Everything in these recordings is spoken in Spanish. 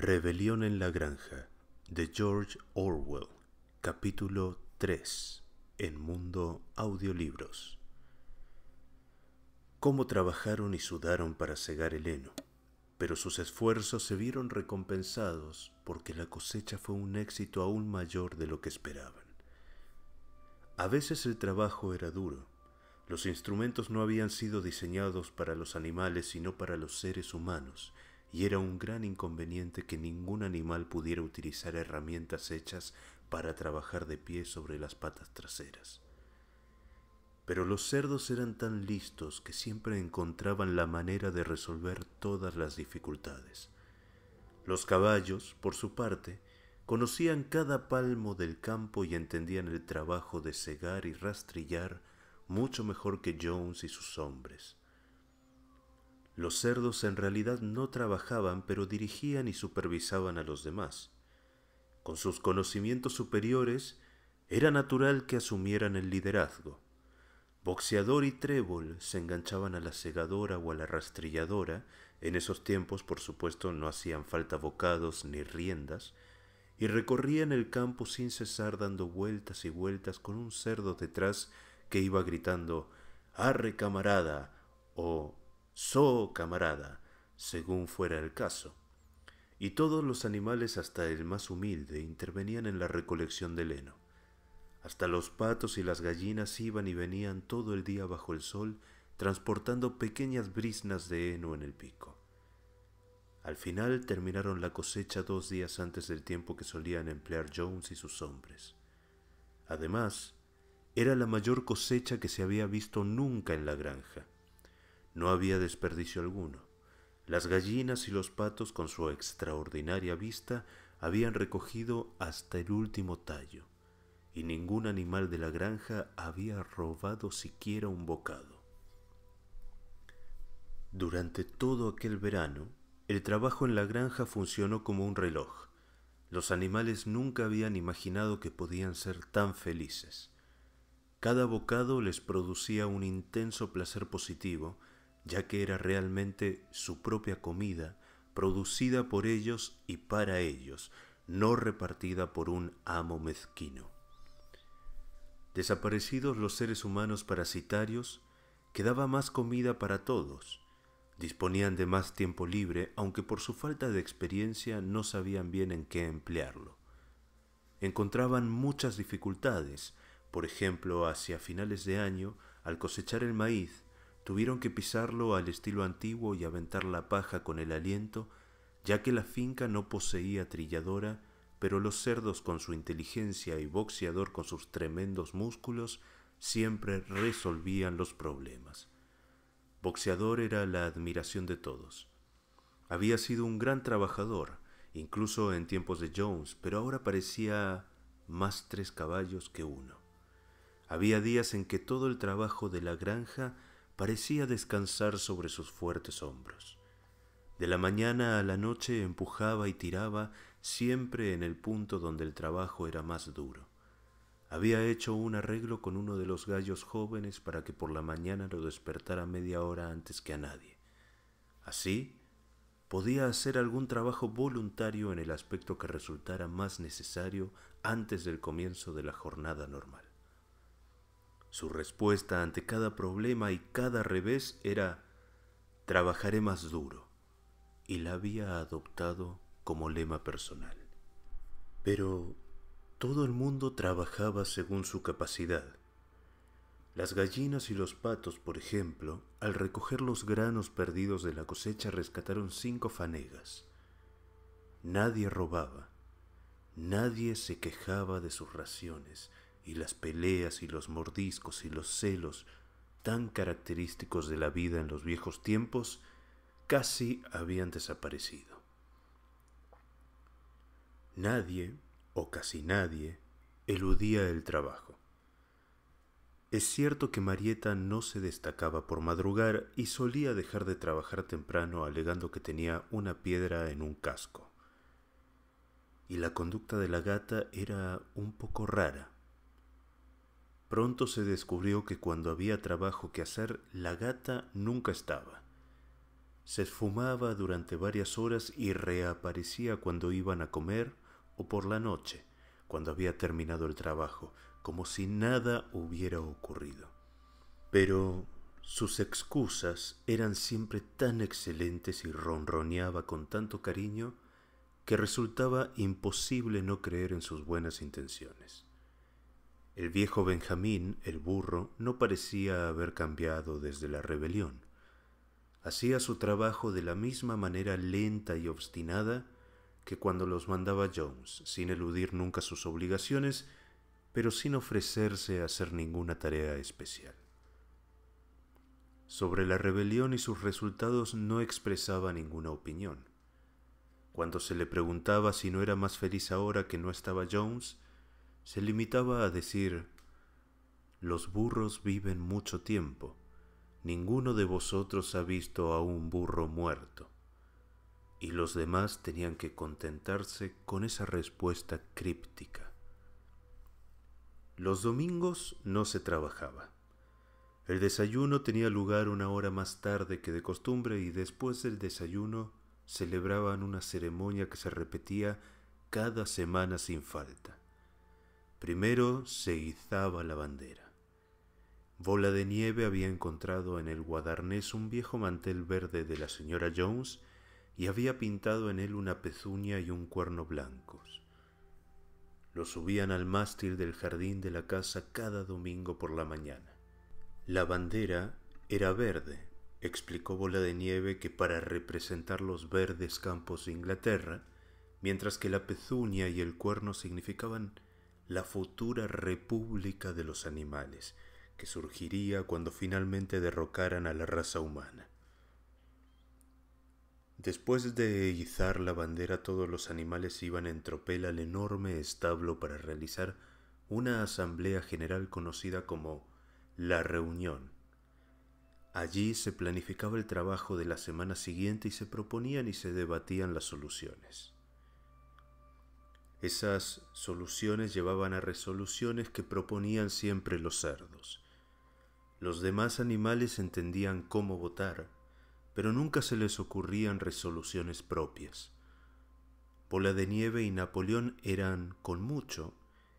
Rebelión en la Granja de George Orwell, capítulo 3, en Mundo Audiolibros. Cómo trabajaron y sudaron para cegar el heno, pero sus esfuerzos se vieron recompensados porque la cosecha fue un éxito aún mayor de lo que esperaban. A veces el trabajo era duro. Los instrumentos no habían sido diseñados para los animales sino para los seres humanos, y era un gran inconveniente que ningún animal pudiera utilizar herramientas hechas para trabajar de pie sobre las patas traseras. Pero los cerdos eran tan listos que siempre encontraban la manera de resolver todas las dificultades. Los caballos, por su parte, conocían cada palmo del campo y entendían el trabajo de segar y rastrillar mucho mejor que Jones y sus hombres. Los cerdos en realidad no trabajaban, pero dirigían y supervisaban a los demás. Con sus conocimientos superiores, era natural que asumieran el liderazgo. Boxeador y trébol se enganchaban a la segadora o a la rastrilladora, en esos tiempos por supuesto no hacían falta bocados ni riendas, y recorrían el campo sin cesar dando vueltas y vueltas con un cerdo detrás que iba gritando Arre camarada o so camarada, según fuera el caso. Y todos los animales, hasta el más humilde, intervenían en la recolección del heno. Hasta los patos y las gallinas iban y venían todo el día bajo el sol, transportando pequeñas brisnas de heno en el pico. Al final terminaron la cosecha dos días antes del tiempo que solían emplear Jones y sus hombres. Además, era la mayor cosecha que se había visto nunca en la granja. No había desperdicio alguno. Las gallinas y los patos con su extraordinaria vista habían recogido hasta el último tallo, y ningún animal de la granja había robado siquiera un bocado. Durante todo aquel verano, el trabajo en la granja funcionó como un reloj. Los animales nunca habían imaginado que podían ser tan felices. Cada bocado les producía un intenso placer positivo, ya que era realmente su propia comida, producida por ellos y para ellos, no repartida por un amo mezquino. Desaparecidos los seres humanos parasitarios, quedaba más comida para todos. Disponían de más tiempo libre, aunque por su falta de experiencia no sabían bien en qué emplearlo. Encontraban muchas dificultades, por ejemplo, hacia finales de año, al cosechar el maíz, Tuvieron que pisarlo al estilo antiguo y aventar la paja con el aliento, ya que la finca no poseía trilladora, pero los cerdos con su inteligencia y boxeador con sus tremendos músculos siempre resolvían los problemas. Boxeador era la admiración de todos. Había sido un gran trabajador, incluso en tiempos de Jones, pero ahora parecía más tres caballos que uno. Había días en que todo el trabajo de la granja parecía descansar sobre sus fuertes hombros. De la mañana a la noche empujaba y tiraba siempre en el punto donde el trabajo era más duro. Había hecho un arreglo con uno de los gallos jóvenes para que por la mañana lo despertara media hora antes que a nadie. Así, podía hacer algún trabajo voluntario en el aspecto que resultara más necesario antes del comienzo de la jornada normal. Su respuesta ante cada problema y cada revés era, trabajaré más duro, y la había adoptado como lema personal. Pero todo el mundo trabajaba según su capacidad. Las gallinas y los patos, por ejemplo, al recoger los granos perdidos de la cosecha rescataron cinco fanegas. Nadie robaba, nadie se quejaba de sus raciones, y las peleas y los mordiscos y los celos tan característicos de la vida en los viejos tiempos casi habían desaparecido. Nadie, o casi nadie, eludía el trabajo. Es cierto que Marieta no se destacaba por madrugar y solía dejar de trabajar temprano alegando que tenía una piedra en un casco. Y la conducta de la gata era un poco rara Pronto se descubrió que cuando había trabajo que hacer, la gata nunca estaba. Se esfumaba durante varias horas y reaparecía cuando iban a comer o por la noche, cuando había terminado el trabajo, como si nada hubiera ocurrido. Pero sus excusas eran siempre tan excelentes y ronroneaba con tanto cariño que resultaba imposible no creer en sus buenas intenciones. El viejo Benjamín, el burro, no parecía haber cambiado desde la rebelión. Hacía su trabajo de la misma manera lenta y obstinada que cuando los mandaba Jones, sin eludir nunca sus obligaciones, pero sin ofrecerse a hacer ninguna tarea especial. Sobre la rebelión y sus resultados no expresaba ninguna opinión. Cuando se le preguntaba si no era más feliz ahora que no estaba Jones, se limitaba a decir, Los burros viven mucho tiempo, ninguno de vosotros ha visto a un burro muerto. Y los demás tenían que contentarse con esa respuesta críptica. Los domingos no se trabajaba. El desayuno tenía lugar una hora más tarde que de costumbre y después del desayuno celebraban una ceremonia que se repetía cada semana sin falta. Primero se izaba la bandera. Bola de Nieve había encontrado en el guadarnés un viejo mantel verde de la señora Jones y había pintado en él una pezuña y un cuerno blancos. Lo subían al mástil del jardín de la casa cada domingo por la mañana. La bandera era verde, explicó Bola de Nieve que para representar los verdes campos de Inglaterra, mientras que la pezuña y el cuerno significaban la futura república de los animales, que surgiría cuando finalmente derrocaran a la raza humana. Después de izar la bandera todos los animales iban en tropel al enorme establo para realizar una asamblea general conocida como la reunión. Allí se planificaba el trabajo de la semana siguiente y se proponían y se debatían las soluciones. Esas soluciones llevaban a resoluciones que proponían siempre los cerdos. Los demás animales entendían cómo votar, pero nunca se les ocurrían resoluciones propias. Pola de Nieve y Napoleón eran, con mucho,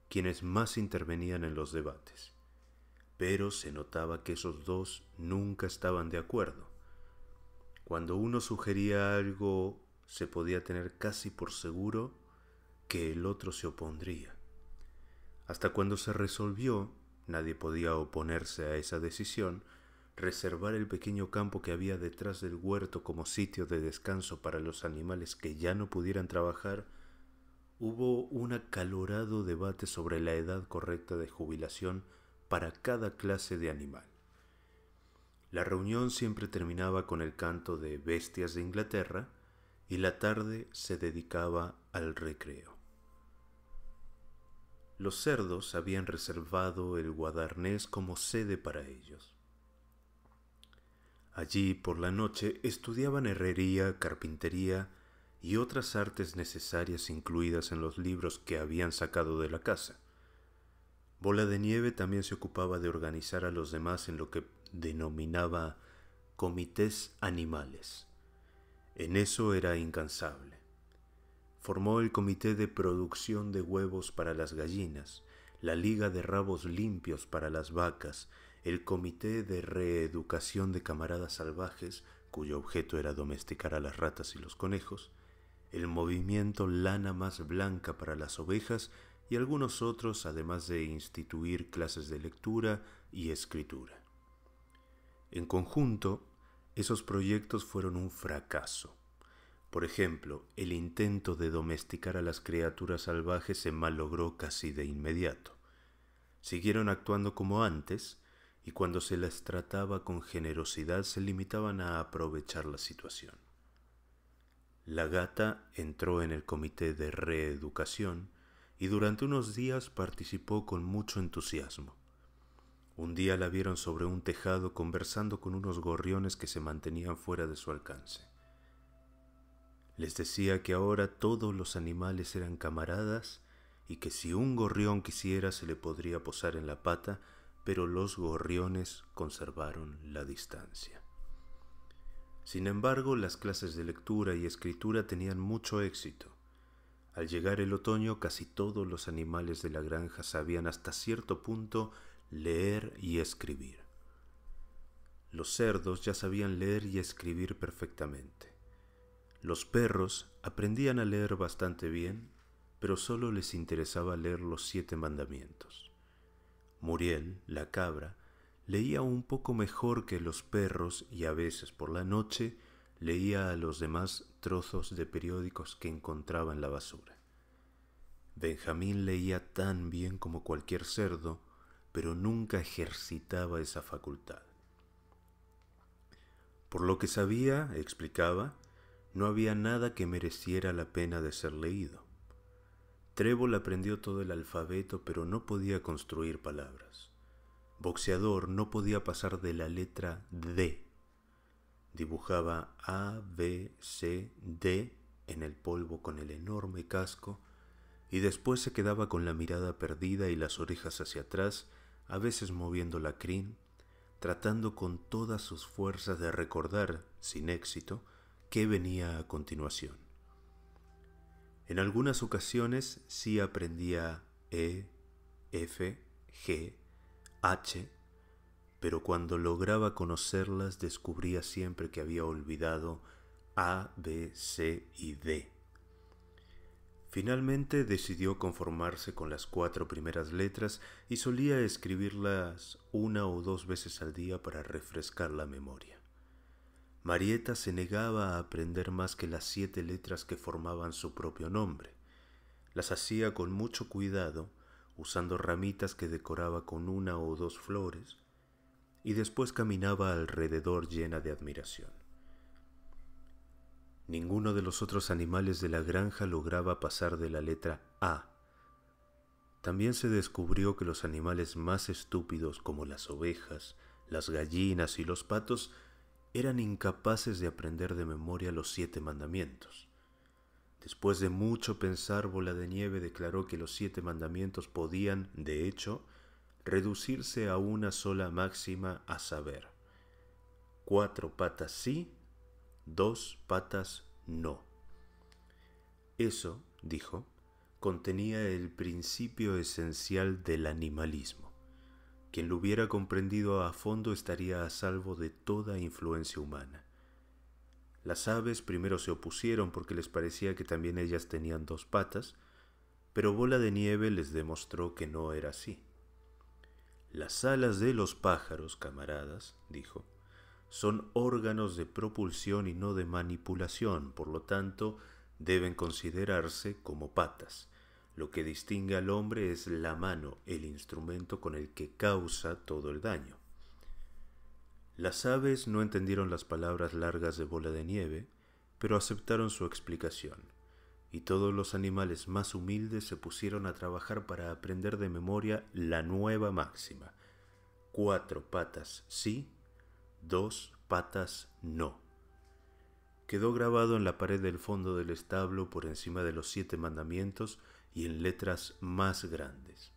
quienes más intervenían en los debates. Pero se notaba que esos dos nunca estaban de acuerdo. Cuando uno sugería algo, se podía tener casi por seguro que el otro se opondría. Hasta cuando se resolvió, nadie podía oponerse a esa decisión, reservar el pequeño campo que había detrás del huerto como sitio de descanso para los animales que ya no pudieran trabajar, hubo un acalorado debate sobre la edad correcta de jubilación para cada clase de animal. La reunión siempre terminaba con el canto de Bestias de Inglaterra y la tarde se dedicaba al recreo los cerdos habían reservado el Guadarnés como sede para ellos. Allí por la noche estudiaban herrería, carpintería y otras artes necesarias incluidas en los libros que habían sacado de la casa. Bola de Nieve también se ocupaba de organizar a los demás en lo que denominaba comités animales. En eso era incansable formó el Comité de Producción de Huevos para las Gallinas, la Liga de Rabos Limpios para las Vacas, el Comité de Reeducación de Camaradas Salvajes, cuyo objeto era domesticar a las ratas y los conejos, el movimiento Lana Más Blanca para las Ovejas y algunos otros, además de instituir clases de lectura y escritura. En conjunto, esos proyectos fueron un fracaso. Por ejemplo, el intento de domesticar a las criaturas salvajes se malogró casi de inmediato. Siguieron actuando como antes, y cuando se las trataba con generosidad se limitaban a aprovechar la situación. La gata entró en el comité de reeducación y durante unos días participó con mucho entusiasmo. Un día la vieron sobre un tejado conversando con unos gorriones que se mantenían fuera de su alcance. Les decía que ahora todos los animales eran camaradas y que si un gorrión quisiera se le podría posar en la pata, pero los gorriones conservaron la distancia. Sin embargo, las clases de lectura y escritura tenían mucho éxito. Al llegar el otoño, casi todos los animales de la granja sabían hasta cierto punto leer y escribir. Los cerdos ya sabían leer y escribir perfectamente. Los perros aprendían a leer bastante bien, pero solo les interesaba leer los siete mandamientos. Muriel, la cabra, leía un poco mejor que los perros y a veces por la noche leía a los demás trozos de periódicos que encontraba en la basura. Benjamín leía tan bien como cualquier cerdo, pero nunca ejercitaba esa facultad. Por lo que sabía, explicaba, no había nada que mereciera la pena de ser leído. Trébol aprendió todo el alfabeto, pero no podía construir palabras. Boxeador no podía pasar de la letra D. Dibujaba A, B, C, D en el polvo con el enorme casco y después se quedaba con la mirada perdida y las orejas hacia atrás, a veces moviendo la crin, tratando con todas sus fuerzas de recordar, sin éxito, qué venía a continuación. En algunas ocasiones sí aprendía E, F, G, H, pero cuando lograba conocerlas descubría siempre que había olvidado A, B, C y D. Finalmente decidió conformarse con las cuatro primeras letras y solía escribirlas una o dos veces al día para refrescar la memoria. Marieta se negaba a aprender más que las siete letras que formaban su propio nombre. Las hacía con mucho cuidado, usando ramitas que decoraba con una o dos flores, y después caminaba alrededor llena de admiración. Ninguno de los otros animales de la granja lograba pasar de la letra A. También se descubrió que los animales más estúpidos como las ovejas, las gallinas y los patos eran incapaces de aprender de memoria los siete mandamientos. Después de mucho pensar, Bola de Nieve declaró que los siete mandamientos podían, de hecho, reducirse a una sola máxima a saber. Cuatro patas sí, dos patas no. Eso, dijo, contenía el principio esencial del animalismo. Quien lo hubiera comprendido a fondo estaría a salvo de toda influencia humana. Las aves primero se opusieron porque les parecía que también ellas tenían dos patas, pero Bola de Nieve les demostró que no era así. Las alas de los pájaros, camaradas, dijo, son órganos de propulsión y no de manipulación, por lo tanto, deben considerarse como patas. Lo que distingue al hombre es la mano, el instrumento con el que causa todo el daño. Las aves no entendieron las palabras largas de bola de nieve, pero aceptaron su explicación, y todos los animales más humildes se pusieron a trabajar para aprender de memoria la nueva máxima. Cuatro patas sí, dos patas no. Quedó grabado en la pared del fondo del establo por encima de los siete mandamientos y en letras más grandes.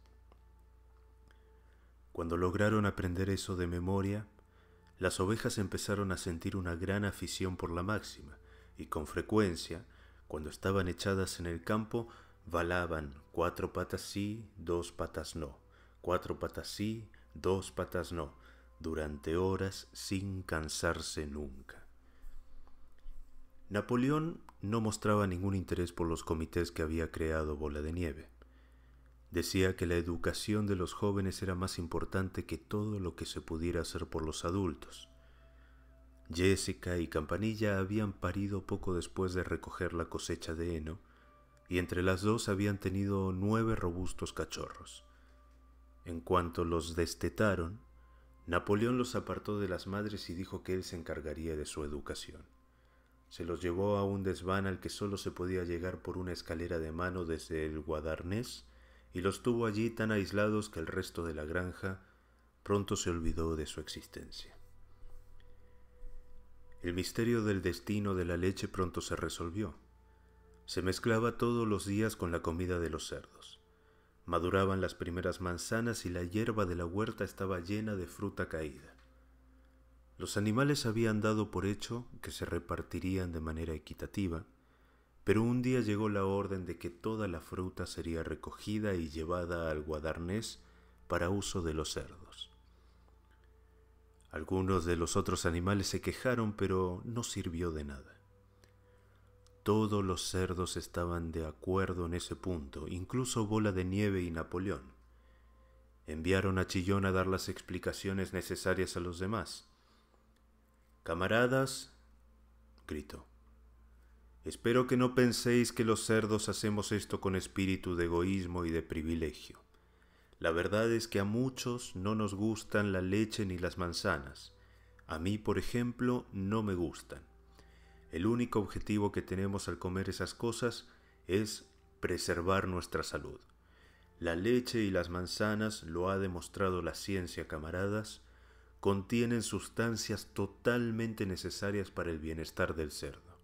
Cuando lograron aprender eso de memoria, las ovejas empezaron a sentir una gran afición por la máxima, y con frecuencia, cuando estaban echadas en el campo, balaban cuatro patas sí, dos patas no, cuatro patas sí, dos patas no, durante horas sin cansarse nunca. Napoleón no mostraba ningún interés por los comités que había creado Bola de Nieve. Decía que la educación de los jóvenes era más importante que todo lo que se pudiera hacer por los adultos. Jessica y Campanilla habían parido poco después de recoger la cosecha de heno, y entre las dos habían tenido nueve robustos cachorros. En cuanto los destetaron, Napoleón los apartó de las madres y dijo que él se encargaría de su educación. Se los llevó a un desván al que solo se podía llegar por una escalera de mano desde el Guadarnés y los tuvo allí tan aislados que el resto de la granja pronto se olvidó de su existencia. El misterio del destino de la leche pronto se resolvió. Se mezclaba todos los días con la comida de los cerdos. Maduraban las primeras manzanas y la hierba de la huerta estaba llena de fruta caída. Los animales habían dado por hecho que se repartirían de manera equitativa, pero un día llegó la orden de que toda la fruta sería recogida y llevada al guadarnés para uso de los cerdos. Algunos de los otros animales se quejaron, pero no sirvió de nada. Todos los cerdos estaban de acuerdo en ese punto, incluso Bola de Nieve y Napoleón. Enviaron a Chillón a dar las explicaciones necesarias a los demás, Camaradas, gritó. Espero que no penséis que los cerdos hacemos esto con espíritu de egoísmo y de privilegio. La verdad es que a muchos no nos gustan la leche ni las manzanas. A mí, por ejemplo, no me gustan. El único objetivo que tenemos al comer esas cosas es preservar nuestra salud. La leche y las manzanas, lo ha demostrado la ciencia, camaradas, contienen sustancias totalmente necesarias para el bienestar del cerdo.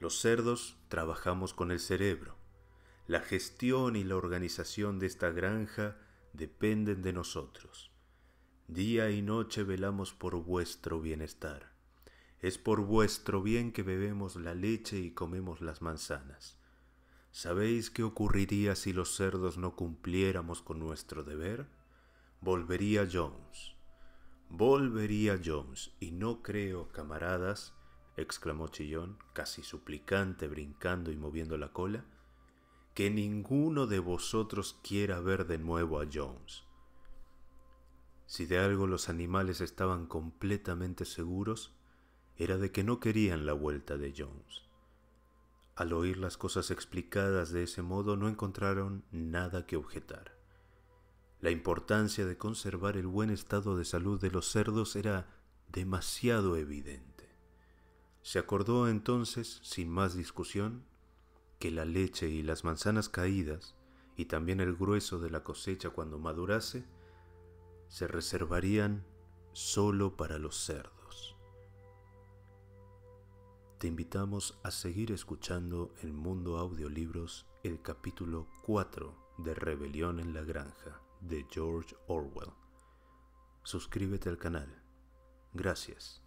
Los cerdos trabajamos con el cerebro. La gestión y la organización de esta granja dependen de nosotros. Día y noche velamos por vuestro bienestar. Es por vuestro bien que bebemos la leche y comemos las manzanas. ¿Sabéis qué ocurriría si los cerdos no cumpliéramos con nuestro deber? Volvería Jones. Volvería Jones, y no creo, camaradas, exclamó Chillón, casi suplicante, brincando y moviendo la cola, que ninguno de vosotros quiera ver de nuevo a Jones. Si de algo los animales estaban completamente seguros, era de que no querían la vuelta de Jones. Al oír las cosas explicadas de ese modo no encontraron nada que objetar. La importancia de conservar el buen estado de salud de los cerdos era demasiado evidente. Se acordó entonces, sin más discusión, que la leche y las manzanas caídas, y también el grueso de la cosecha cuando madurase, se reservarían solo para los cerdos. Te invitamos a seguir escuchando en mundo audiolibros, el capítulo 4 de Rebelión en la Granja de George Orwell. Suscríbete al canal. Gracias.